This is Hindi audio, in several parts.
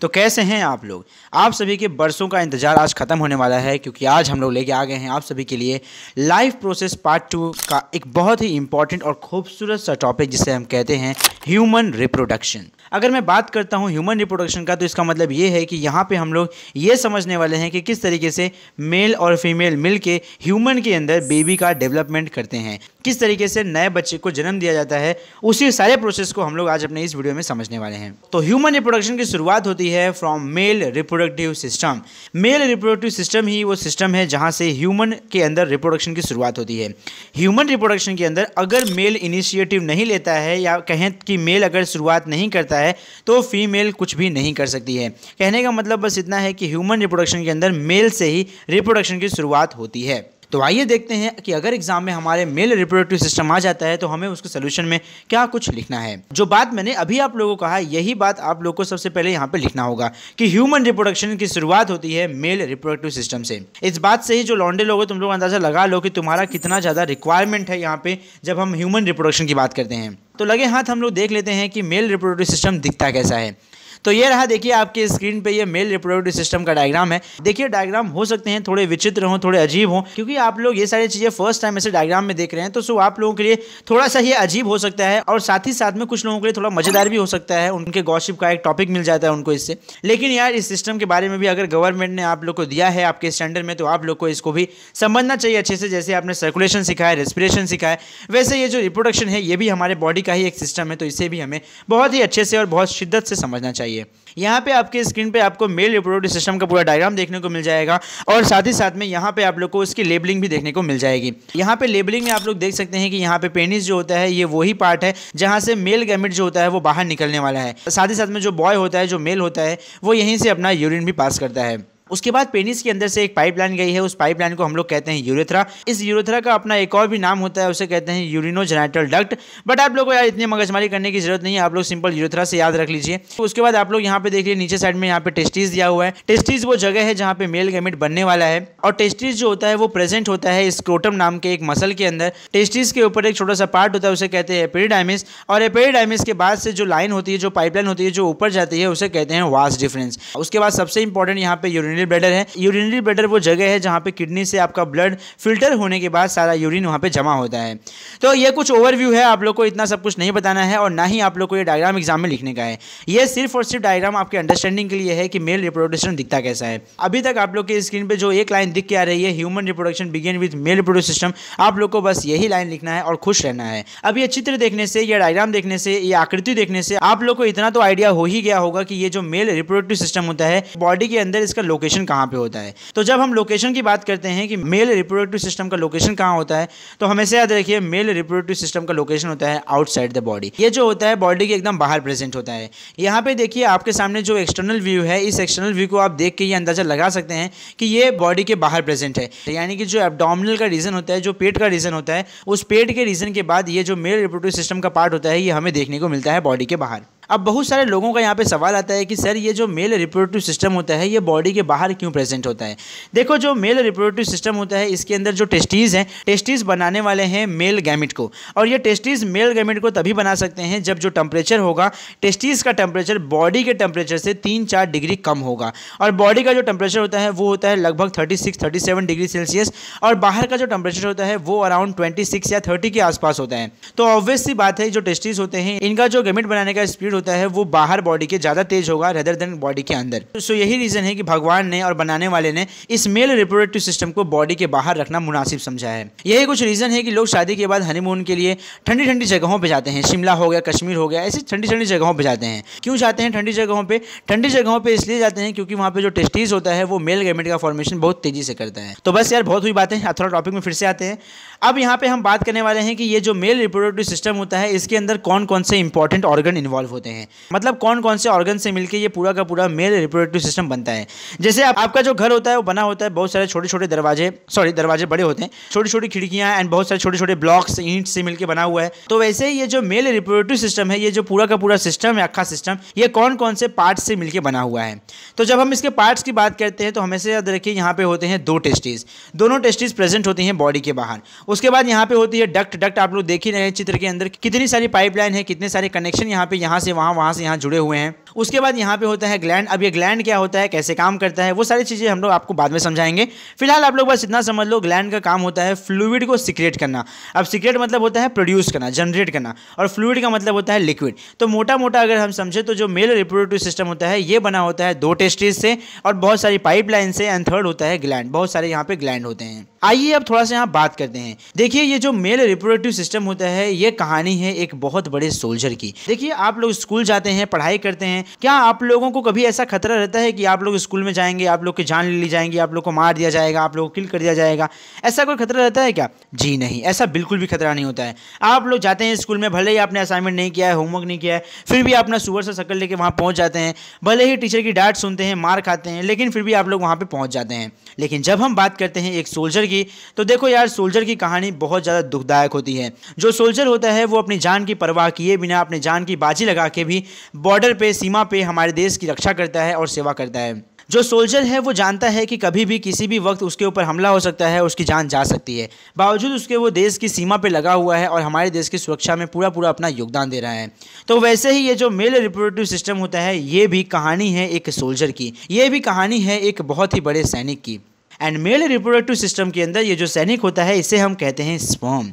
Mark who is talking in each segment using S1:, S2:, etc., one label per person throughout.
S1: तो कैसे हैं आप लोग आप सभी के बरसों का इंतजार आज ख़त्म होने वाला है क्योंकि आज हम लोग लेके आ गए हैं आप सभी के लिए लाइफ प्रोसेस पार्ट टू का एक बहुत ही इंपॉर्टेंट और खूबसूरत सा टॉपिक जिसे हम कहते हैं ह्यूमन रिप्रोडक्शन अगर मैं बात करता हूँ ह्यूमन रिप्रोडक्शन का तो इसका मतलब ये है कि यहाँ पे हम लोग ये समझने वाले हैं कि किस तरीके से मेल और फीमेल मिल के ह्यूमन के अंदर बेबी का डेवलपमेंट करते हैं किस तरीके से नए बच्चे को जन्म दिया जाता है उसी सारे प्रोसेस को हम लोग आज अपने इस वीडियो में समझने वाले हैं तो ह्यूमन रिप्रोडक्शन की शुरुआत होती है from male reproductive system male reproductive system ही वो सिस्टम है जहाँ से ह्यूमन के अंदर रिप्रोडक्शन की शुरुआत होती है ह्यूमन रिप्रोडक्शन के अंदर अगर मेल इनिशिएटिव नहीं लेता है या कहें कि मेल अगर शुरुआत नहीं करता होता है तो फीमेल कुछ भी नहीं कर सकती है कहने का मतलब बस इतना है कि ह्यूमन रिप्रोडक्शन के अंदर मेल से ही रिप्रोडक्शन की शुरुआत होती है तो आइए देखते हैं कि अगर एग्जाम में हमारे मेल रिप्रोडक्टिव सिस्टम आ जाता है तो हमें उसके सोल्यूशन में क्या कुछ लिखना है जो बात मैंने अभी आप लोगों को कहा यही बात आप लोग को सबसे पहले यहाँ पे लिखना होगा कि ह्यूमन रिप्रोडक्शन की शुरुआत होती है मेल रिप्रोडक्टिव सिस्टम से इस बात से ही जो लॉन्डे लोग तुम लोग अंदाजा लगा लो कि तुम्हारा कितना ज़्यादा रिक्वायरमेंट है यहाँ पे जब हम ह्यूमन रिप्रोडक्शन की बात करते हैं तो लगे हाथ हम लोग देख लेते हैं कि मेल रिप्रोडक्टिव सिस्टम दिखता कैसा है तो ये रहा देखिए आपके स्क्रीन पे ये मेल रिप्रोडक्टिव सिस्टम का डायग्राम है देखिए डायग्राम हो सकते हैं थोड़े विचित्र हों थोड़े अजीब हों क्योंकि आप लोग ये सारी चीज़ें फर्स्ट टाइम ऐसे डायग्राम में देख रहे हैं तो सो आप लोगों के लिए थोड़ा सा ये अजीब हो सकता है और साथ ही साथ में कुछ लोगों के लिए थोड़ा मजेदार भी हो सकता है उनके गौशिप का एक टॉपिक मिल जाता है उनको इससे लेकिन यार इस सिस्टम के बारे में भी अगर गवर्नमेंट ने आप लोग को दिया है आपके स्टैंडर्ड में तो आप लोग को इसको भी समझना चाहिए अच्छे से जैसे आपने सर्कुलेशन सिखाया रेस्पिरेशन सिखाया वैसे ये जो रिप्रोडक्शन है ये भी हमारे बॉडी का ही एक सिस्टम है तो इसे भी हमें बहुत ही अच्छे से और बहुत शिद्दत से समझना चाहिए चाहिए यहाँ पे आपके स्क्रीन पे आपको मेल रिप्रोडक्टिव सिस्टम का पूरा डायग्राम देखने को मिल जाएगा और साथ ही साथ में यहाँ पे आप लोग को उसकी लेबलिंग भी देखने को मिल जाएगी यहाँ पे लेबलिंग में आप लोग देख सकते हैं कि यहाँ पे पेनिस जो होता है ये वही पार्ट है जहाँ से मेल गैमिट जो होता है वो बाहर निकलने वाला है साथ ही साथ में जो बॉय होता है जो मेल होता है वो यहीं से अपना यूरिन भी पास करता है उसके बाद पेनिस के अंदर से एक पाइपलाइन गई है उस पाइपलाइन को हम लोग कहते हैं यूरेथ्रा इस यूरेथ्रा का अपना एक और भी नाम होता है उसे कहते हैं यूरिनोजेनाइटल डक्ट बट आप लोगों को यार इतनी मगजमारी करने की जरूरत नहीं है आप लोग सिंपल यूरेथ्रा से याद रख लीजिए तो उसके बाद आप लोग यहाँ पे देख लीजिए नीचे साइड में यहाँ पे टेस्टीज दिया हुआ है टेस्टीज वो जगह है जहाँ पे मेल गेमिट बनने वाला है और टेस्टीज जो होता है वो प्रेजेंट होता है स्क्रोटम नाम के एक मसल के अंदर टेस्टीज के ऊपर एक छोटा सा पार्ट होता है उसे कहते हैं एपेरीडाइमिस और एपेरीडाइमिस के बाद से जो लाइन होती है जो पाइपलाइन होती है जो ऊपर जाती है उसे कहते हैं वास डिफरेंस उसके बाद सबसे इंपॉर्टेंट यहाँ पे यूरिन यूरिनरी ब्लैडर है यूरिनरी ब्लैडर वो जगह है जहाँ पे किडनी से आपका ब्लड फिल्टर होने के बाद सारा यूरिन वहाँ पे जमा होता है तो ये कुछ ओवरव्यू है आप लोग को इतना सब कुछ नहीं बताना है और ना ही आप लोग को ये डायग्राम एग्जाम में लिखने का है ये सिर्फ और सिर्फ डायग्राम आपके अंडरस्टैंडिंग के लिए है कि मेल रिप्रोडक्शन दिखता कैसा है अभी तक आप लोग के स्क्रीन पर जो एक लाइन दिख के आ रही है human reproduction begin with male reproduction system आप लोग को बस यही लाइन लिखना है और खुश रहना है अब ये चित्र देखने से या डायग्राम देखने से या आकृति देखने से आप लोग को इतना तो आइडिया हो ही गया होगा कि ये जो मेल रिप्रोडक्टिव सिस्टम होता है बॉडी के अंदर इसका लोकेशन लोकेशन कहाँ पे होता है तो जब हम लोकेशन की बात करते हैं कि मेल रिप्रोडक्टिव सिस्टम का लोकेशन कहाँ होता है तो हमेशा याद रखिए मेल रिप्रोडक्टिव सिस्टम का लोकेशन होता है आउटसाइड द बॉडी ये जो होता है बॉडी के एकदम बाहर प्रेजेंट होता है यहाँ पे देखिए आपके सामने जो एक्सटर्नल व्यू है इस एक्सटर्नल व्यू को आप देख के ये अंदाजा लगा सकते हैं कि ये बॉडी के बाहर प्रेजेंट है यानी कि जो एबडोमिनल का रीजन होता है जो पेट का रीजन होता है उस पेट के रीजन के बाद ये जो मेल रिप्रोडक्टिव सिस्टम का पार्ट होता है ये हमें देखने को मिलता है बॉडी के बाहर अब बहुत सारे लोगों का यहाँ पे सवाल आता है कि सर ये जो मेल रिप्रोडक्टिव सिस्टम होता है ये बॉडी के बाहर क्यों प्रेजेंट होता है देखो जो मेल रिप्रोडक्टिव सिस्टम होता है इसके अंदर जो टेस्टीज़ हैं टेस्टीज़ बनाने वाले हैं मेल गैमिट को और ये टेस्टीज़ मेल गैमिट को तभी बना सकते हैं जब जो टेम्परेचर होगा टेस्टीज़ का टेम्परेचर बॉडी के टेम्परेचर से तीन चार डिग्री कम होगा और बॉडी का जो टेम्परेचर होता है वो होता है लगभग thirty six thirty seven degree Celsius और बाहर का जो टेम्परेचर होता है वो अराउंड ट्वेंटी सिक्स या थर्टी के आसपास होता है तो ऑब्वियस सी बात है जो टेस्टीज़ होते हैं इनका जो गैमिट बनाने का स्पीड होता है वो बाहर बॉडी के ज़्यादा तेज होगा रेदर देन बॉडी के अंदर सो so, यही रीज़न है कि भगवान ने और बनाने वाले ने इस मेल रिप्रोडक्टिव सिस्टम को बॉडी के बाहर रखना मुनासिब समझा है यही कुछ रीज़न है कि लोग शादी के बाद हनीमून के लिए ठंडी ठंडी जगहों पर जाते हैं शिमला हो गया कश्मीर हो गया ऐसी ठंडी ठंडी जगहों पर जाते हैं क्यों जाते हैं ठंडी जगहों पर ठंडी जगहों पर इसलिए जाते हैं क्योंकि वहाँ पर जो टेस्टीज होता है वो मेल गैमेट का फॉर्मेशन बहुत तेज़ी से करता है तो बस यार बहुत हुई बातें थोड़ा टॉपिक में फिर से आते हैं अब यहाँ पे हम बात करने वाले हैं कि ये जो मेल रिप्रोडक्टिव सिस्टम होता है इसके अंदर कौन कौन से इंपॉर्टेंट ऑर्गन इन्वॉल्व होते हैं मतलब कौन कौन से ऑर्गन से मिलकर ये पूरा का पूरा मेल रिप्रोडक्टिव सिस्टम बनता है जैसे आप, आपका जो घर होता है वो बना होता है बहुत सारे छोटे छोटे दरवाजे सॉरी दरवाजे बड़े होते हैं छोटी छोटी खिड़कियाँ एंड बहुत सारे छोटे छोटे ब्लॉक्स ईंट से मिलकर बना हुआ है तो वैसे ये जो मेल रिप्रोडक्टिव सिस्टम है ये जो पूरा का पूरा सिस्टम है अखा सिस्टम ये कौन कौन से पार्ट्स से मिलकर बना हुआ है तो जब हम इसके पार्ट्स की बात करते हैं तो हमेशा याद रखिए यहाँ पे होते हैं दो टेस्टीज दोनों टेस्टीज प्रेजेंट होती हैं बॉडी के बाहर उसके बाद यहाँ पे होती है डक्ट डक्ट आप लोग देख ही रहे हैं चित्र के अंदर कितनी सारी पाइपलाइन है कितने सारे कनेक्शन यहाँ पे यहाँ से वहाँ वहाँ से यहाँ जुड़े हुए हैं उसके बाद यहाँ पे होता है ग्लैंड अब ये ग्लैंड क्या होता है कैसे काम करता है वो सारी चीज़ें हम लोग आपको बाद में समझाएंगे फिलहाल आप लोग बस इतना समझ लो ग्लैंड का काम होता है फ्लूड को सिक्रेट करना अब सिक्रेट मतलब होता है प्रोड्यूस करना जनरेट करना और फ्लूड का मतलब होता है लिक्विड तो मोटा मोटा अगर हम समझे तो जो मेल रिप्रोडक्टिव सिस्टम होता है ये बना होता है दो टेस्टिस से और बहुत सारी पाइपलाइन से एंड थर्ड होता है ग्लैंड बहुत सारे यहाँ पे ग्लैंड होते हैं आइए अब थोड़ा सा यहाँ बात करते हैं देखिए ये जो मेल रिप्रोडक्टिव सिस्टम होता है ये कहानी है एक बहुत बड़े सोल्जर की देखिए आप लोग स्कूल जाते हैं पढ़ाई करते हैं क्या आप लोगों को कभी ऐसा खतरा रहता है कि आप लोग स्कूल में जाएंगे आप लोग की जान ले ली जाएंगी आप लोग को मार दिया जाएगा आप लोग को किल कर दिया जाएगा ऐसा कोई खतरा रहता है क्या जी नहीं ऐसा बिल्कुल भी खतरा नहीं होता है आप लोग जाते हैं स्कूल में भले ही आपने असाइनमेंट नहीं किया है होमवर्क नहीं किया है फिर भी अपना सुबह से शक्ल लेके वहाँ पहुँच जाते हैं भले ही टीचर की डांट सुनते हैं मार खाते हैं लेकिन फिर भी आप लोग वहाँ पर पहुँच जाते हैं लेकिन जब हम बात करते हैं एक सोल्जर की तो देखो यार सोल्जर की कहानी बहुत ज़्यादा दुखदायक होती है जो सोल्जर होता है वो अपनी जान की परवाह किए बिना अपनी जान की बाजी लगा के भी बॉर्डर पे सीमा पे हमारे देश की रक्षा करता है और सेवा करता है जो सोल्जर है वो जानता है कि कभी भी किसी भी वक्त उसके ऊपर हमला हो सकता है उसकी जान जा सकती है बावजूद उसके वो देश की सीमा पे लगा हुआ है और हमारे देश की सुरक्षा में पूरा पूरा अपना योगदान दे रहा है तो वैसे ही ये जो मेल रिप्रोडक्टिव सिस्टम होता है ये भी कहानी है एक सोल्जर की ये भी कहानी है एक बहुत ही बड़े सैनिक की एंड मेल रिप्रोडक्टिव सिस्टम के अंदर ये जो सैनिक होता है इसे हम कहते हैं स्पर्म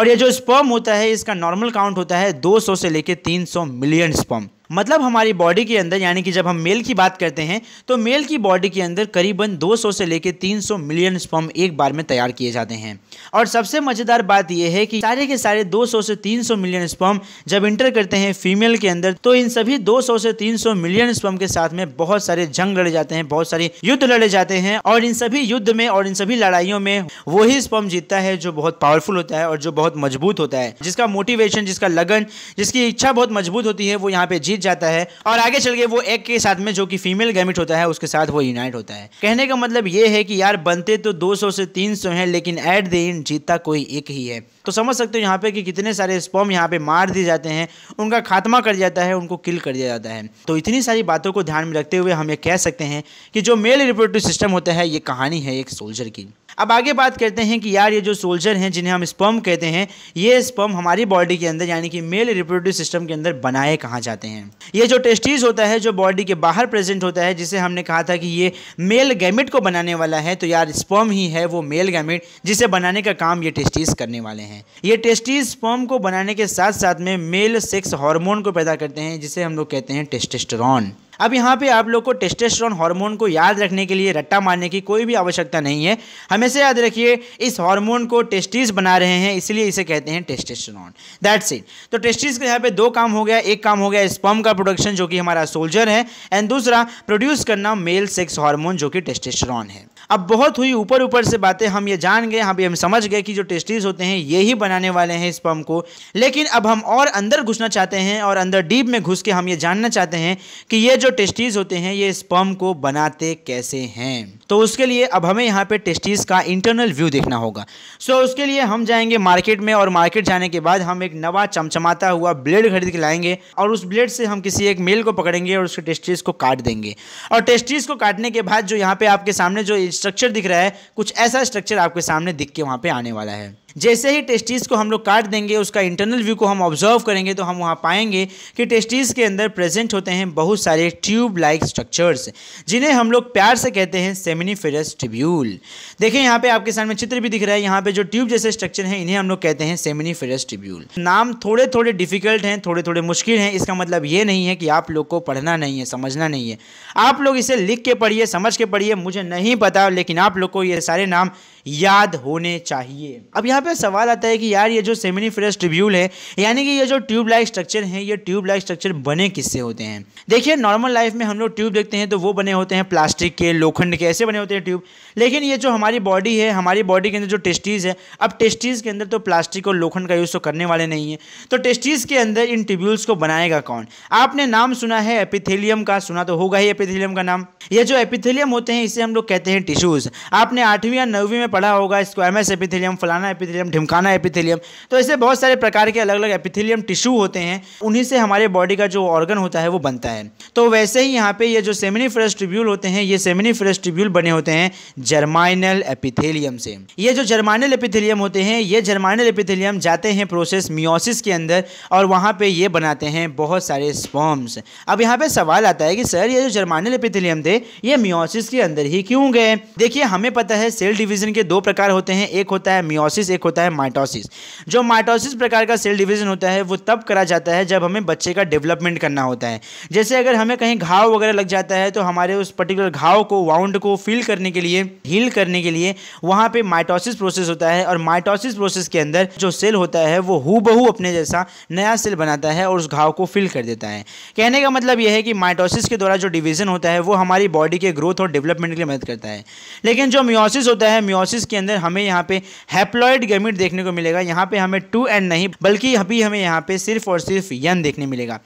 S1: और ये जो स्पर्म होता है इसका नॉर्मल काउंट होता है 200 से लेकर 300 मिलियन स्पर्म मतलब हमारी बॉडी के अंदर यानी कि जब हम मेल की बात करते हैं तो मेल की बॉडी के अंदर करीबन 200 से लेकर 300 मिलियन स्पर्म एक बार में तैयार किए जाते हैं और सबसे मज़ेदार बात यह है कि सारे के सारे 200 से 300 मिलियन स्पर्म जब इंटर करते हैं फीमेल के अंदर तो इन सभी 200 से 300 मिलियन स्पर्म के साथ में बहुत सारे जंग लड़े जाते हैं बहुत सारे युद्ध लड़े जाते हैं और इन सभी युद्ध में और इन सभी लड़ाइयों में वही स्पर्म जीतता है जो बहुत पावरफुल होता है और जो बहुत मजबूत होता है जिसका मोटिवेशन जिसका लगन जिसकी इच्छा बहुत मजबूत होती है वो यहाँ पे जीत जाता है और आगे चल के वो एक के साथ में जो कि फीमेल गैमिट होता है उसके साथ वो यूनाइट होता है कहने का मतलब ये है कि यार बनते तो 200 से 300 हैं लेकिन एट द एंड जीतता कोई एक ही है तो समझ सकते हो यहाँ पे कि कितने सारे स्पॉम यहाँ पे मार दिए जाते हैं उनका खात्मा कर जाता है उनको किल कर दिया जाता है तो इतनी सारी बातों को ध्यान में रखते हुए हम ये कह सकते हैं कि जो मेल रिपोर्टिव सिस्टम होता है ये कहानी है एक सोल्जर की अब आगे बात करते हैं कि यार ये जो सोल्जर हैं जिन्हें हम स्पर्म कहते हैं ये स्पर्म हमारी बॉडी के अंदर यानी कि मेल रिप्रोडक्टिव सिस्टम के अंदर बनाए कहाँ जाते हैं ये जो टेस्टीज होता है जो बॉडी के बाहर प्रेजेंट होता है जिसे हमने कहा था कि ये मेल गैमिट को बनाने वाला है तो यार स्पर्म ही है वो मेल गैमिट जिसे बनाने का काम ये टेस्टीज करने वाले हैं ये टेस्टीज स्पर्म को बनाने के साथ साथ में मेल सेक्स हार्मोन को पैदा करते हैं जिसे हम लोग कहते हैं टेस्टेस्टरॉन अब यहाँ पे आप लोग को टेस्टेस्ट्रॉन हार्मोन को याद रखने के लिए रट्टा मारने की कोई भी आवश्यकता नहीं है हमेशा याद रखिए इस हार्मोन को टेस्टिस बना रहे हैं इसलिए इसे कहते हैं टेस्टेस्ट्रॉन दैट्स इट तो टेस्टिस का यहाँ पे दो काम हो गया एक काम हो गया स्पम का प्रोडक्शन जो कि हमारा सोल्जर है एंड दूसरा प्रोड्यूस करना मेल सेक्स हार्मोन जो कि टेस्टेस्ट्रॉन है अब बहुत हुई ऊपर ऊपर से बातें हम ये जान गए हम हम समझ गए कि जो टेस्टीज होते हैं ये ही बनाने वाले हैं स्पम को लेकिन अब हम और अंदर घुसना चाहते हैं और अंदर डीप में घुस के हम ये जानना चाहते हैं कि ये जो टेस्टीज होते हैं ये स्पम को बनाते कैसे हैं तो उसके लिए अब हमें यहाँ पे टेस्टीज का इंटरनल व्यू देखना होगा सो उसके लिए हम जाएंगे मार्केट में और मार्केट जाने के बाद हम एक नवा चमचमाता हुआ ब्लेड खरीद के लाएंगे और उस ब्लेड से हम किसी एक मेल को पकड़ेंगे और उसके टेस्टीज को काट देंगे और टेस्टीज को काटने के बाद जो यहाँ पे आपके सामने जो स्ट्रक्चर दिख रहा है कुछ ऐसा स्ट्रक्चर आपके सामने दिख के वहाँ पे आने वाला है जैसे ही टेस्टिस को हम लोग काट देंगे उसका इंटरनल व्यू को हम ऑब्जर्व करेंगे तो हम वहाँ पाएंगे कि टेस्टिस के अंदर प्रेजेंट होते हैं बहुत सारे ट्यूब लाइक स्ट्रक्चर्स जिन्हें हम लोग प्यार से कहते हैं सेमिनीफेरस ट्रिब्यूल देखें यहाँ पे आपके सामने चित्र भी दिख रहा है यहाँ पे जो ट्यूब जैसे स्ट्रक्चर हैं इन्हें हम लोग कहते हैं सेमिनीफेरस ट्रिब्यूल नाम थोड़े थोड़े डिफिकल्ट हैं थोड़े थोड़े मुश्किल हैं इसका मतलब ये नहीं है कि आप लोग को पढ़ना नहीं है समझना नहीं है आप लोग इसे लिख के पढ़िए समझ के पढ़िए मुझे नहीं पता लेकिन आप लोग को ये सारे नाम याद होने चाहिए अब यहाँ पे सवाल आता है कि यार ये जो सेमिनी फ्रेश ट्रिब्यूल है यानी कि ये जो ट्यूब लाइक स्ट्रक्चर है ये ट्यूब लाइक स्ट्रक्चर बने किससे होते हैं देखिए नॉर्मल लाइफ में हम लोग ट्यूब देखते हैं तो वो बने होते हैं प्लास्टिक के लोखंड के ऐसे बने होते हैं ट्यूब लेकिन ये जो हमारी बॉडी है हमारी बॉडी के अंदर जो टेस्टीज़ है अब टेस्टीज़ के अंदर तो प्लास्टिक और लोखंड का यूज़ तो करने वाले नहीं है तो टेस्टीज़ के अंदर इन ट्यूब्यूल्स को बनाएगा कौन आपने नाम सुना है एपिथेलियम का सुना तो होगा ही एपिथेलियम का नाम ये जो एपिथेलियम होते हैं इसे हम लोग कहते हैं टिश्यूज़ आपने आठवीं या नौवीं में पढ़ा होगा इसको एम एस एपिथिलियम फलाना एपिथिलियम ढिमकाना एपिथिलियम तो ऐसे बहुत सारे प्रकार के अलग अलग एपिथिलियम टिश्यू होते हैं उन्हीं से हमारे बॉडी का जो ऑर्गन होता है वो बनता है तो वैसे ही यहाँ पे ये जो सेमिनी फ्रेश ट्रिब्यूल होते हैं ये सेमिनी फ्रेश ट्रिब्यूल बने होते हैं जर्माइनल एपिथेलियम से ये जो जर्माइनल एपिथेलियम होते हैं ये जर्माइनल एपिथेलियम जाते हैं प्रोसेस मियोसिस के अंदर और वहाँ पर ये बनाते हैं बहुत सारे स्पॉम्स अब यहाँ पर सवाल आता है कि सर ये जो जर्माइनल एपिथेलियम थे ये मियोसिस के अंदर ही क्यों गए देखिए हमें पता है सेल डिवीजन के के दो प्रकार होते हैं एक होता है मियोसिस एक होता है माइटोसिस जो माइटोसिस प्रकार का सेल डिवीज़न होता है वो तब करा जाता है जब हमें बच्चे का डेवलपमेंट करना होता है जैसे अगर हमें कहीं घाव वगैरह लग जाता है तो हमारे उस पर्टिकुलर घाव को वाउंड को फील करने के लिए हील करने के लिए वहाँ पर माइटोसिस प्रोसेस होता है और माइटोसिस प्रोसेस के अंदर जो सेल होता है वो हु बहू अपने जैसा नया सेल बनाता है और उस घाव को फिल कर देता है कहने का मतलब यह है कि माइटोसिस के द्वारा जो डिवीज़न होता है वो हमारी बॉडी के ग्रोथ और डेवलपमेंट के लिए मदद करता है लेकिन जो म्योसिस होता है म्योसिस प्रोसेस के अंदर हमें यहाँ पे हैप्लॉयड गेमिट देखने को मिलेगा यहाँ पे हमें टू एन नहीं बल्कि अभी हमें यहाँ पे सिर्फ और सिर्फ यन देखने मिलेगा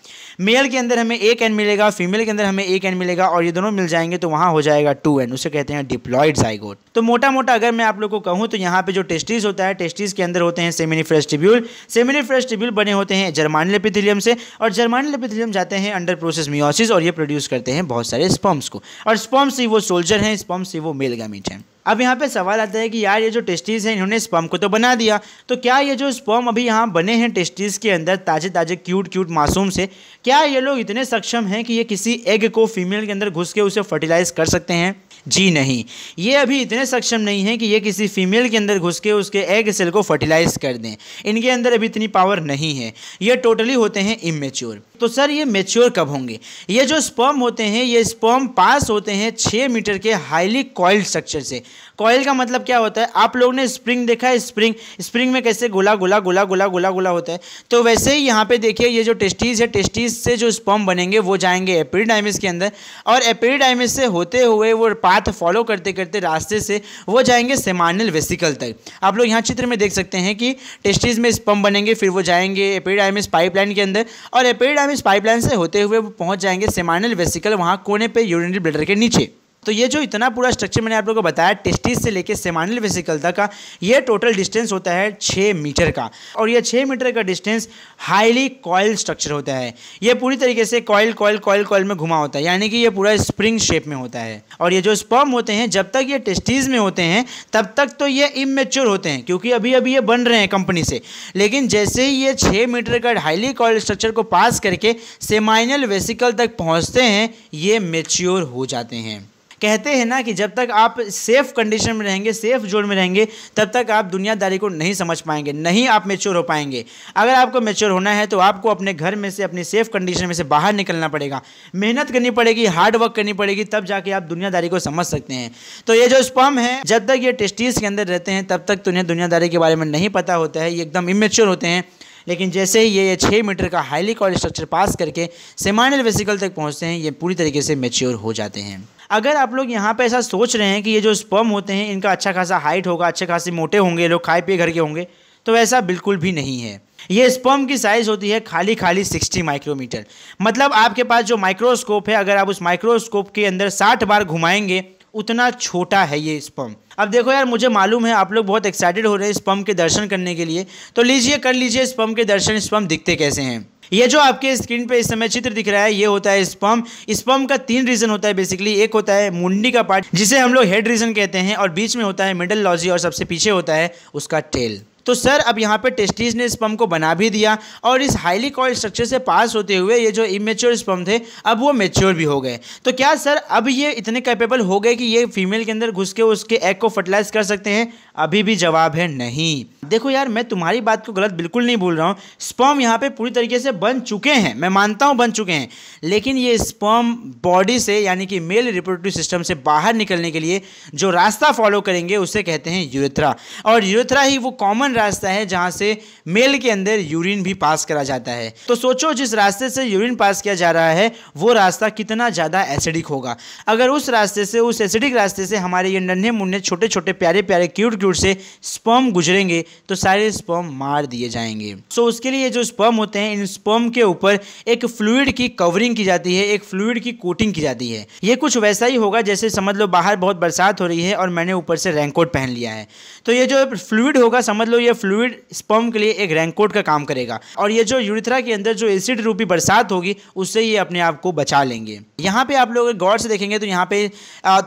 S1: मेल के अंदर हमें एक एन मिलेगा फीमेल के अंदर हमें एक एन मिलेगा और ये दोनों मिल जाएंगे तो वहाँ हो जाएगा टू एन उसे कहते हैं डिप्लॉयड जाइगोट तो मोटा मोटा अगर मैं आप लोग को कहूँ तो यहाँ पे जो टेस्टिस होता है टेस्टिस के अंदर होते हैं सेमिनी फ्रेस्टिब्यूल सेमिनी फ्रेस्टिब्यूल बने होते हैं जर्मानी लेपिथिलियम से और जर्मानी लेपिथिलियम जाते हैं अंडर प्रोसेस मियोसिस और ये प्रोड्यूस करते हैं बहुत सारे स्पम्स को और स्पम्स ही वो सोल्जर हैं स्पम्स ही वो मेल गैमिट हैं अब यहाँ पे सवाल आता है कि यार ये जो टेस्टीज़ हैं इन्होंने स्पम को तो बना दिया तो क्या ये जो स्पम अभी यहाँ बने हैं टेस्टीज़ के अंदर ताज़े ताज़े क्यूट क्यूट मासूम से क्या ये लोग इतने सक्षम हैं कि ये किसी एग को फीमेल के अंदर घुस के उसे फर्टिलाइज़ कर सकते हैं जी नहीं ये अभी इतने सक्षम नहीं है कि ये किसी फीमेल के अंदर घुस के उसके एग सेल को फर्टिलाइज़ कर दें इनके अंदर अभी इतनी पावर नहीं है ये टोटली होते हैं इमेच्योर तो सर ये मेच्योर कब होंगे ये जो स्पर्म होते हैं ये स्पर्म पास होते हैं छः मीटर के हाईली कॉइल्ड स्ट्रक्चर से कॉयल का मतलब क्या होता है आप लोगों ने स्प्रिंग देखा है स्प्रिंग स्प्रिंग में कैसे गोला गुला गोला गुला गोला गुला होता है तो वैसे ही यहाँ पे देखिए ये जो टेस्टीज है टेस्टीज से जो स्पॉम बनेंगे वो जाएंगे एपिडाइमिस के अंदर और एपिडाइमिस से होते हुए वो पाथ फॉलो करते करते रास्ते से वो जाएंगे सेमानल वेसिकल तक आप लोग यहाँ चित्र में देख सकते हैं कि टेस्टीज में स्पम बनेंगे फिर वो जाएंगे एपिडाइमिस पाइपलाइन के अंदर और एपिडाइमिस पाइपलाइन से होते हुए वो पहुँच जाएंगे सेमानल वेसिकल वहाँ कोने पर यूरिनरी ब्लडर के नीचे तो ये जो इतना पूरा स्ट्रक्चर मैंने आप लोगों को बताया टेस्टिस से लेकर सेमानल वेसिकल तक का ये टोटल डिस्टेंस होता है छः मीटर का और यह छः मीटर का डिस्टेंस हाईली कॉयल स्ट्रक्चर होता है ये पूरी तरीके से कॉयल कॉयल कॉयल कॉयल में घुमा होता है यानी कि ये पूरा स्प्रिंग शेप में होता है और ये जो स्पर्म होते हैं जब तक ये टेस्टीज में होते हैं तब तक तो ये इमेच्योर होते हैं क्योंकि अभी अभी ये बन रहे हैं कंपनी से लेकिन जैसे ही ये छः मीटर का हाईली कॉयल स्ट्रक्चर को पास करके सेमाइनल वेसिकल तक पहुँचते हैं ये मेच्योर हो जाते हैं कहते हैं ना कि जब तक आप सेफ़ कंडीशन में रहेंगे सेफ़ जोन में रहेंगे तब तक आप दुनियादारी को नहीं समझ पाएंगे नहीं आप मेच्योर हो पाएंगे अगर आपको मेच्योर होना है तो आपको अपने घर में से अपनी सेफ़ कंडीशन में से बाहर निकलना पड़ेगा मेहनत करनी पड़ेगी हार्ड वर्क करनी पड़ेगी तब जाके आप दुनियादारी को समझ सकते हैं तो ये जो स्पम है जब तक ये टेस्टीज़ के अंदर रहते हैं तब तक तो उन्हें दुनियादारी के बारे में नहीं पता होता है ये एकदम इमेच्योर होते हैं लेकिन जैसे ही ये ये छः मीटर का हाईली कॉल स्ट्रक्चर पास करके सेमाइनल वेसिकल तक पहुँचते हैं ये पूरी तरीके से मेच्योर हो जाते हैं अगर आप लोग यहाँ पे ऐसा सोच रहे हैं कि ये जो स्पर्म होते हैं इनका अच्छा खासा हाइट होगा अच्छे खासे मोटे होंगे लोग खाए पिए घर के होंगे तो ऐसा बिल्कुल भी नहीं है ये स्पर्म की साइज़ होती है खाली खाली 60 माइक्रोमीटर मतलब आपके पास जो माइक्रोस्कोप है अगर आप उस माइक्रोस्कोप के अंदर 60 बार घुमाएंगे उतना छोटा है ये स्पम अब देखो यार मुझे मालूम है आप लोग बहुत एक्साइटेड हो रहे हैं स्पम के दर्शन करने के लिए तो लीजिए कर लीजिए स्पम के दर्शन स्पम दिखते कैसे हैं ये जो आपके स्क्रीन पे इस समय चित्र दिख रहा है ये होता है स्पम स्पम का तीन रीजन होता है बेसिकली एक होता है मुंडी का पार्ट जिसे हम लोग हेड रीजन कहते हैं और बीच में होता है मिडल लॉजी और सबसे पीछे होता है उसका टेल तो सर अब यहाँ पे टेस्टीज ने स्पम को बना भी दिया और इस हाईली कॉल स्ट्रक्चर से पास होते हुए ये जो इमेच्योर स्पम थे अब वो मेच्योर भी हो गए तो क्या सर अब ये इतने कैपेबल हो गए कि ये फीमेल के अंदर घुस के उसके एग को फर्टिलाइज कर सकते हैं अभी भी जवाब है नहीं देखो यार मैं तुम्हारी बात को गलत बिल्कुल नहीं बोल रहा हूँ स्पम यहाँ पे पूरी तरीके से बन चुके हैं मैं मानता हूँ बन चुके हैं लेकिन ये स्पम बॉडी से यानी कि मेल रिप्रोडक्टिव सिस्टम से बाहर निकलने के लिए जो रास्ता फॉलो करेंगे उसे कहते हैं यूरेथ्रा और यूरेथ्रा ही वो कॉमन रास्ता है जहाँ से मेल के अंदर यूरिन भी पास करा जाता है तो सोचो जिस रास्ते से यूरिन पास किया जा रहा है वो रास्ता कितना ज़्यादा एसिडिक होगा अगर उस रास्ते से उस एसिडिक रास्ते से हमारे ये नन्हे मुन्ने छोटे छोटे प्यारे प्यारे क्यूट क्यूट से स्पर्म गुजरेंगे तो सारे स्पर्म मार दिए जाएंगे सो उसके लिए जो स्पर्म होते हैं इन स्पर्म के ऊपर एक फ्लूड की कवरिंग की जाती है एक फ्लूड की कोटिंग की जाती है ये कुछ वैसा ही होगा जैसे समझ लो बाहर बहुत बरसात हो रही है और मैंने ऊपर से रेनकोट पहन लिया है तो ये जो फ्लूड होगा समझ लो ये फ्लूड स्पम के लिए एक रैंकोट का काम करेगा और ये जो यूरिथ्रा के अंदर जो एसिड रूपी बरसात होगी उससे ये अपने आप को बचा लेंगे यहाँ पे आप लोग गौर से देखेंगे तो यहाँ पे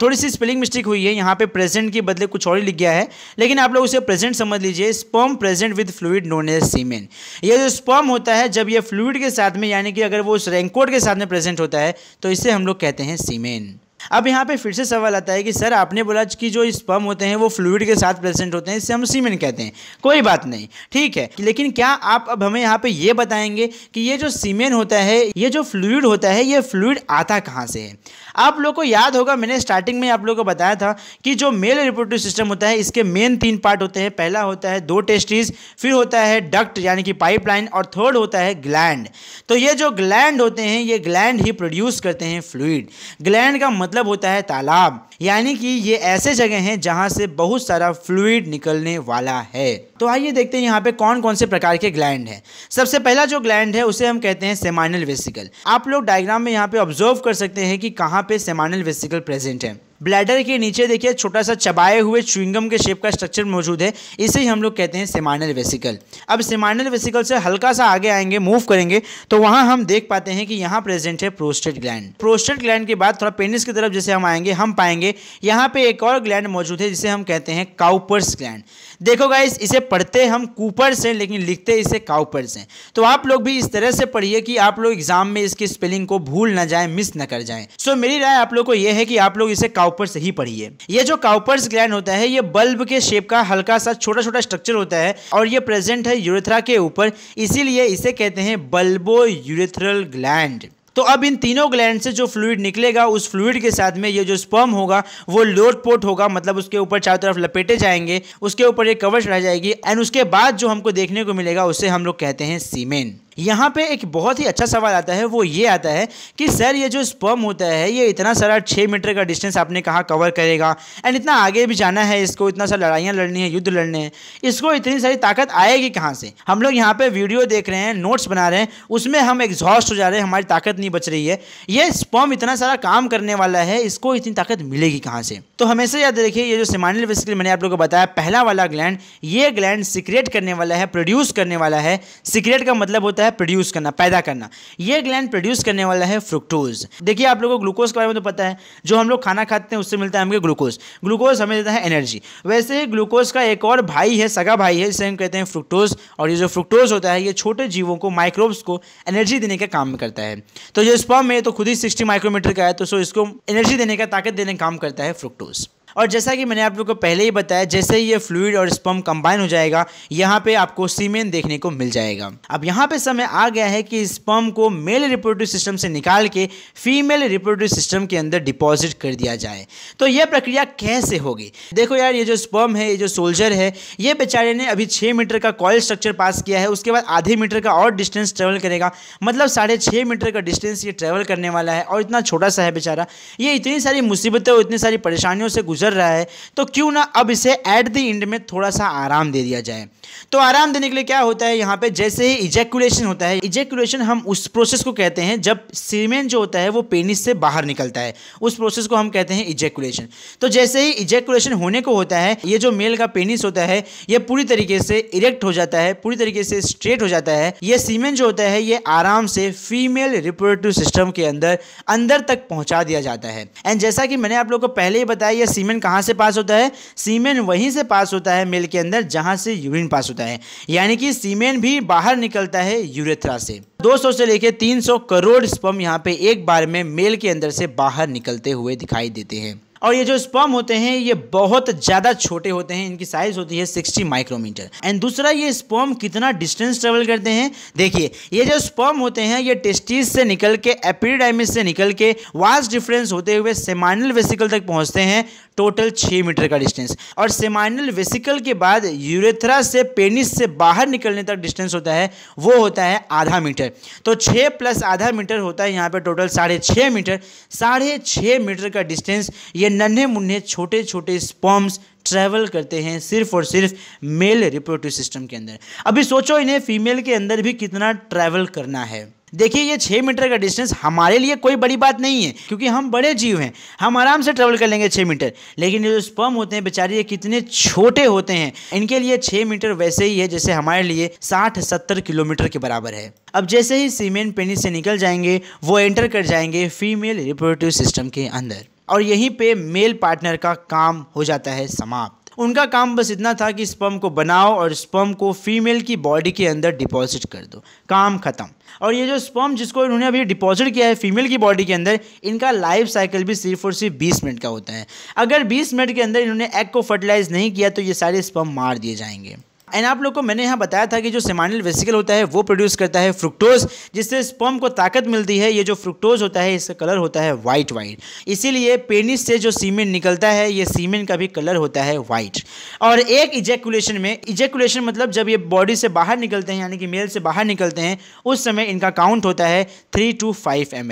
S1: थोड़ी सी स्पेलिंग मिस्टेक हुई है यहाँ पे प्रेजेंट के बदले कुछ और ही लिख गया है लेकिन आप लोग उसे प्रेजेंट समझ लीजिए sperm present with fluid known as semen ये जो स्पर्म होता है जब यह फ्लूड के साथ में यानी कि अगर वो उस रैंकोट के साथ में प्रेजेंट होता है तो इसे हम लोग कहते हैं सीमेन अब यहाँ पे फिर से सवाल आता है कि सर आपने बोला कि जो स्पम होते हैं वो फ्लूड के साथ प्रेजेंट होते हैं इससे हम सीमेन कहते हैं कोई बात नहीं ठीक है लेकिन क्या आप अब हमें यहाँ पे ये बताएंगे कि ये जो सीमेन होता है ये जो फ्लूड होता है ये फ्लूड आता कहाँ से है आप लोग को याद होगा मैंने स्टार्टिंग में आप लोगों को बताया था कि जो मेल रिपोर्टिव सिस्टम होता है इसके मेन तीन पार्ट होते हैं पहला होता है दो टेस्टिस फिर होता है डक्ट यानी कि पाइपलाइन और थर्ड होता है ग्लैंड तो ये जो ग्लैंड होते हैं ये ग्लैंड ही प्रोड्यूस करते हैं फ्लूड ग्लैंड का मतलब होता है तालाब यानी कि ये ऐसे जगह हैं जहाँ से बहुत सारा फ्लूड निकलने वाला है तो आइए देखते हैं यहाँ पे कौन कौन से प्रकार के ग्लैंड हैं सबसे पहला जो ग्लैंड है उसे हम कहते हैं सेमाइनल वेसिकल आप लोग डायग्राम में यहाँ पे ऑब्जर्व कर सकते हैं कि कहाँ पे सेमाइनल वेसिकल प्रेजेंट है ब्लैडर के नीचे देखिए छोटा सा चबाए हुए च्युइंगम के शेप का स्ट्रक्चर मौजूद है इसे ही हम लोग कहते हैं सेमाइनल वेसिकल अब सेमाइनल वेसिकल से हल्का सा आगे आएंगे मूव करेंगे तो वहाँ हम देख पाते हैं कि यहाँ प्रेजेंट है प्रोस्टेट ग्लैंड प्रोस्टेट ग्लैंड के बाद थोड़ा पेनिस की तरफ जैसे हम आएंगे हम पाएंगे यहाँ पे एक और ग्लैंड मौजूद है जिसे हम कहते हैं काउपर्स ग्लैंड देखो गाइस इसे पढ़ते हम कूपर्स हैं लेकिन लिखते इसे काउपर्स हैं तो आप लोग भी इस तरह से पढ़िए कि आप लोग एग्जाम में इसकी स्पेलिंग को भूल ना जाए मिस ना कर जाए सो मेरी राय आप लोग को यह है कि आप लोग इसे काउ काउपर्स ही पढ़िए ये जो काउपर्स ग्लैंड होता है ये बल्ब के शेप का हल्का सा छोटा छोटा स्ट्रक्चर होता है और ये प्रेजेंट है यूरेथ्रा के ऊपर इसीलिए इसे कहते हैं बल्बो यूरेथ्रल ग्लैंड तो अब इन तीनों ग्लैंड से जो फ्लूड निकलेगा उस फ्लूड के साथ में ये जो स्पर्म होगा वो लोड पोर्ट होगा मतलब उसके ऊपर चारों तरफ लपेटे जाएंगे उसके ऊपर ये कवर चढ़ाई जाएगी एंड उसके बाद जो हमको देखने को मिलेगा उसे हम लोग कहते हैं सीमेन यहाँ पे एक बहुत ही अच्छा सवाल आता है वो ये आता है कि सर ये जो स्पर्म होता है ये इतना सारा छः मीटर का डिस्टेंस आपने कहाँ कवर करेगा एंड इतना आगे भी जाना है इसको इतना सारा लड़ाइयाँ लड़नी है युद्ध लड़ने हैं इसको इतनी सारी ताकत आएगी कहाँ से हम लोग यहाँ पर वीडियो देख रहे हैं नोट्स बना रहे हैं उसमें हम एग्जॉस्ट हो जा रहे हैं हमारी ताकत नहीं बच रही है ये स्पर्म इतना सारा काम करने वाला है इसको इतनी ताकत मिलेगी कहाँ से तो हमेशा याद रखिए ये जो सिमानिल वेसिकल मैंने आप लोगों को बताया पहला वाला ग्लैंड ये ग्लैंड सिक्रेट करने वाला है प्रोड्यूस करने वाला है सिक्रेट का मतलब होता है है प्रोड्यूस करना पैदा करना ये ग्लैंड प्रोड्यूस करने वाला है फ्रुक्टोज देखिए आप लोगों को ग्लूकोज के बारे में तो पता है जो हम लोग खाना खाते हैं उससे मिलता है हमें ग्लूकोज ग्लूकोज हमें देता है एनर्जी वैसे ही ग्लूकोज का एक और भाई है सगा भाई है जिसे हम कहते हैं फ्रुक्टोज और ये जो फ्रुक्टोज होता है ये छोटे जीवों को माइक्रोब्स को एनर्जी देने का काम करता है तो जो स्पॉम में तो खुद ही सिक्सटी माइक्रोमीटर का है तो सो इसको एनर्जी देने का ताकत देने का काम करता है फ्रुक्टोज और जैसा कि मैंने आप लोग को पहले ही बताया जैसे ही ये फ्लूड और स्पम कंबाइन हो जाएगा यहाँ पे आपको सीमेन देखने को मिल जाएगा अब यहाँ पे समय आ गया है कि स्पम को मेल रिप्रोड्यूटिव सिस्टम से निकाल के फीमेल रिप्रोड्यूटिव सिस्टम के अंदर डिपॉजिट कर दिया जाए तो यह प्रक्रिया कैसे होगी देखो यार ये जो स्पम है ये जो सोल्जर है ये बेचारे ने अभी छः मीटर का कॉयल स्ट्रक्चर पास किया है उसके बाद आधे मीटर का और डिस्टेंस ट्रेवल करेगा मतलब साढ़े छह मीटर का डिस्टेंस ये ट्रेवल करने वाला है और इतना छोटा सा है बेचारा ये इतनी सारी मुसीबतों इतनी सारी परेशानियों से गुजर गुजर रहा है तो क्यों ना अब इसे एट द एंड में थोड़ा सा आराम दे दिया जाए तो आराम देने के लिए क्या होता है यहाँ पे जैसे ही इजेकुलेशन होता है इजेकुलेशन हम उस प्रोसेस को कहते हैं जब सीमेन जो होता है वो पेनिस से बाहर निकलता है उस प्रोसेस को हम कहते हैं इजेकुलेशन तो जैसे ही इजेकुलेशन होने को होता है ये जो मेल का पेनिस होता है ये पूरी तरीके से इरेक्ट हो जाता है पूरी तरीके से स्ट्रेट हो जाता है ये सीमेन जो होता है ये आराम से फीमेल रिप्रोडक्टिव सिस्टम के अंदर अंदर तक पहुंचा दिया जाता है एंड जैसा कि मैंने आप लोग को पहले ही बताया ये सीमेन सीमेन कहाँ से पास होता है सीमेन वहीं से पास होता है मेल के अंदर जहाँ से यूरिन पास होता है यानी कि सीमेन भी बाहर निकलता है यूरेथ्रा से 200 से लेकर 300 करोड़ स्पम यहाँ पे एक बार में मेल के अंदर से बाहर निकलते हुए दिखाई देते हैं और ये जो स्पर्म होते हैं ये बहुत ज़्यादा छोटे होते हैं इनकी साइज होती है 60 माइक्रोमीटर एंड दूसरा ये स्पर्म कितना डिस्टेंस ट्रेवल करते हैं देखिए ये जो स्पर्म होते हैं ये टेस्टिस से निकल के एपिडाइमिस से निकल के वास्ट डिफरेंस होते हुए सेमानल वेसिकल तक पहुँचते हैं टोटल छः मीटर का डिस्टेंस और सेमाइनल वेसिकल के बाद यूरेथ्रा से पेनिस से बाहर निकलने तक डिस्टेंस होता है वो होता है आधा मीटर तो छः प्लस आधा मीटर होता है यहाँ पर टोटल साढ़े छः मीटर साढ़े छः मीटर का डिस्टेंस ये नन्हे मुन्ने छोटे छोटे स्पॉम्स ट्रैवल करते हैं सिर्फ और सिर्फ मेल रिप्रोडक्टिव सिस्टम के अंदर अभी सोचो इन्हें फीमेल के अंदर भी कितना ट्रैवल करना है देखिए ये छः मीटर का डिस्टेंस हमारे लिए कोई बड़ी बात नहीं है क्योंकि हम बड़े जीव हैं हम आराम से ट्रेवल कर लेंगे छः मीटर लेकिन ये जो स्पर्म होते हैं बेचारे ये कितने छोटे होते हैं इनके लिए छः मीटर वैसे ही है जैसे हमारे लिए साठ सत्तर किलोमीटर के बराबर है अब जैसे ही सीमेन पेनी से निकल जाएंगे वो एंटर कर जाएंगे फीमेल रिप्रोडक्टिव सिस्टम के अंदर और यहीं पे मेल पार्टनर का काम हो जाता है समाप्त उनका काम बस इतना था कि स्पम को बनाओ और स्पम को फीमेल की बॉडी के अंदर डिपॉजिट कर दो काम ख़त्म और ये जो स्पम जिसको इन्होंने अभी डिपॉजिट किया है फीमेल की बॉडी के अंदर इनका लाइफ साइकिल भी सिर्फ और सिर्फ बीस मिनट का होता है अगर बीस मिनट के अंदर इन्होंने एग को फर्टिलाइज़ नहीं किया तो ये सारे स्पम मार दिए जाएंगे एंड आप लोग को मैंने यहाँ बताया था कि जो सेमानल वेसिकल होता है वो प्रोड्यूस करता है फ्रुक्टोज जिससे स्पर्म को ताकत मिलती है ये जो फ्रुक्टोज होता है इसका कलर होता है वाइट वाइट इसीलिए पेनिस से जो सीमेंट निकलता है ये सीमेंट का भी कलर होता है वाइट और एक इजेकुलेशन में इजेकुलेशन मतलब जब ये बॉडी से बाहर निकलते हैं यानी कि मेल से बाहर निकलते हैं उस समय इनका काउंट होता है थ्री टू फाइव एम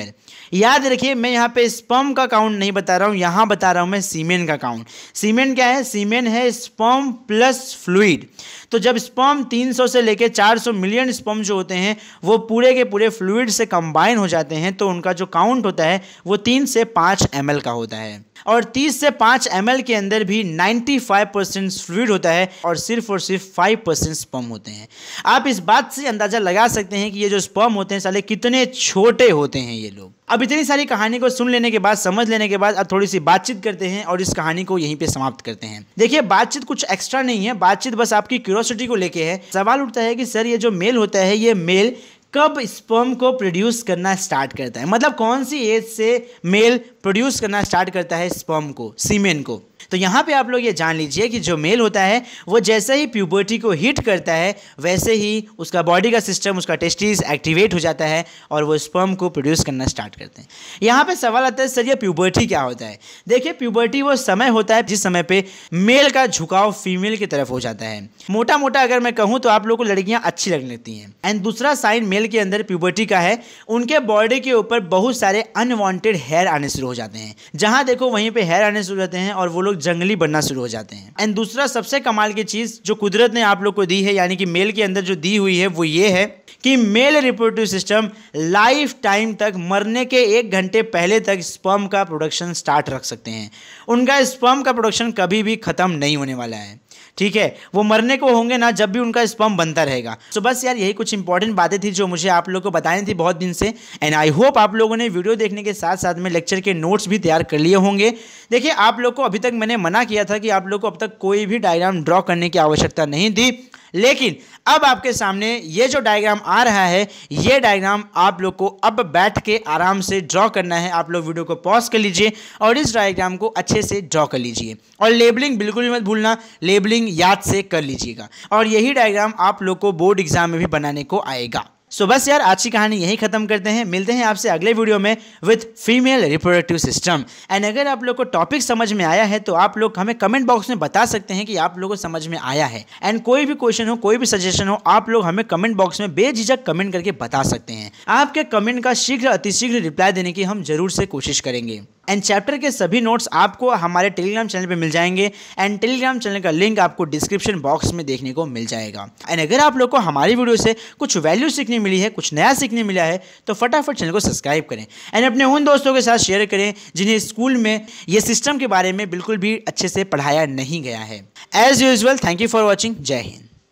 S1: याद रखिए मैं यहाँ पे स्पम का काउंट नहीं बता रहा हूँ यहाँ बता रहा हूँ मैं सीमेंट का काउंट सीमेंट क्या है सीमेंट है स्पम प्लस फ्लूड तो जब स्पर्म 300 से लेकर 400 मिलियन स्पर्म जो होते हैं वो पूरे के पूरे फ्लूड से कंबाइन हो जाते हैं तो उनका जो काउंट होता है वो तीन से पाँच एम का होता है और 30 से 5 एम के अंदर भी 95 परसेंट फ्लूड होता है और सिर्फ और सिर्फ 5 परसेंट स्पम होते हैं आप इस बात से अंदाज़ा लगा सकते हैं कि ये जो स्पम होते हैं साले कितने छोटे होते हैं ये लोग अब इतनी सारी कहानी को सुन लेने के बाद समझ लेने के बाद अब थोड़ी सी बातचीत करते हैं और इस कहानी को यहीं पे समाप्त करते हैं देखिए बातचीत कुछ एक्स्ट्रा नहीं है बातचीत बस आपकी क्यूरोसिटी को लेके है सवाल उठता है कि सर ये जो मेल होता है ये मेल कब स्पर्म को प्रोड्यूस करना स्टार्ट करता है मतलब कौन सी एज से मेल प्रोड्यूस करना स्टार्ट करता है स्पर्म को सीमेन को तो यहाँ पे आप लोग ये जान लीजिए कि जो मेल होता है वो जैसे ही प्यूबर्टी को हिट करता है वैसे ही उसका बॉडी का सिस्टम उसका टेस्टिस एक्टिवेट हो जाता है और वो स्पर्म को प्रोड्यूस करना स्टार्ट करते हैं यहाँ पर सवाल आता है सर यह प्यूबर्टी क्या होता है देखिए प्यूबर्टी वो समय होता है जिस समय पर मेल का झुकाव फीमेल की तरफ हो जाता है मोटा मोटा अगर मैं कहूँ तो आप लोग को लड़कियाँ अच्छी लगने लगती हैं एंड दूसरा साइन मेल के अंदर प्यूबर्टी का है उनके बॉडी के ऊपर बहुत सारे अनवांटेड हेयर आने शुरू हो जाते हैं जहाँ देखो वहीं पे हेयर आने शुरू हो जाते हैं और वो लोग लोग जंगली बनना शुरू हो जाते हैं एंड दूसरा सबसे कमाल की चीज़ जो कुदरत ने आप लोग को दी है यानी कि मेल के अंदर जो दी हुई है वो ये है कि male reproductive system life time तक मरने के एक घंटे पहले तक स्पर्म का प्रोडक्शन स्टार्ट रख सकते हैं उनका स्पर्म का प्रोडक्शन कभी भी ख़त्म नहीं होने वाला है ठीक है वो मरने को होंगे ना जब भी उनका स्पम बनता रहेगा तो बस यार यही कुछ इंपॉर्टेंट बातें थी जो मुझे आप लोग को बतानी थी बहुत दिन से एंड आई होप आप लोगों ने वीडियो देखने के साथ साथ में लेक्चर के नोट्स भी तैयार कर लिए होंगे देखिए आप लोग को अभी तक मैंने मना किया था कि आप लोग को अब तक कोई भी डायग्राम ड्रॉ करने की आवश्यकता नहीं थी लेकिन अब आपके सामने ये जो डायग्राम आ रहा है ये डायग्राम आप लोग को अब बैठ के आराम से ड्रॉ करना है आप लोग वीडियो को पॉज कर लीजिए और इस डायग्राम को अच्छे से ड्रॉ कर लीजिए और लेबलिंग बिल्कुल भी मत भूलना लेबलिंग याद से कर लीजिएगा और यही डायग्राम आप लोग को बोर्ड एग्जाम में भी बनाने को आएगा सो so बस यार आज की कहानी यही खत्म करते हैं मिलते हैं आपसे अगले वीडियो में with female reproductive system and अगर आप लोग को टॉपिक समझ में आया है तो आप लोग हमें कमेंट बॉक्स में बता सकते हैं कि आप लोग को समझ में आया है एंड कोई भी क्वेश्चन हो कोई भी सजेशन हो आप लोग हमें कमेंट बॉक्स में बेझिझक कमेंट करके बता सकते हैं आपके कमेंट का शीघ्र अतिशीघ्र रिप्लाई देने की हम जरूर से कोशिश करेंगे एंड चैप्टर के सभी नोट्स आपको हमारे टेलीग्राम चैनल पे मिल जाएंगे एंड टेलीग्राम चैनल का लिंक आपको डिस्क्रिप्शन बॉक्स में देखने को मिल जाएगा एंड अगर आप लोग को हमारी वीडियो से कुछ वैल्यू सीखने मिली है कुछ नया सीखने मिला है तो फटाफट चैनल को सब्सक्राइब करें एंड अपने उन दोस्तों के साथ शेयर करें जिन्हें स्कूल में ये सिस्टम के बारे में बिल्कुल भी अच्छे से पढ़ाया नहीं गया है as usual thank you for watching जय हिंद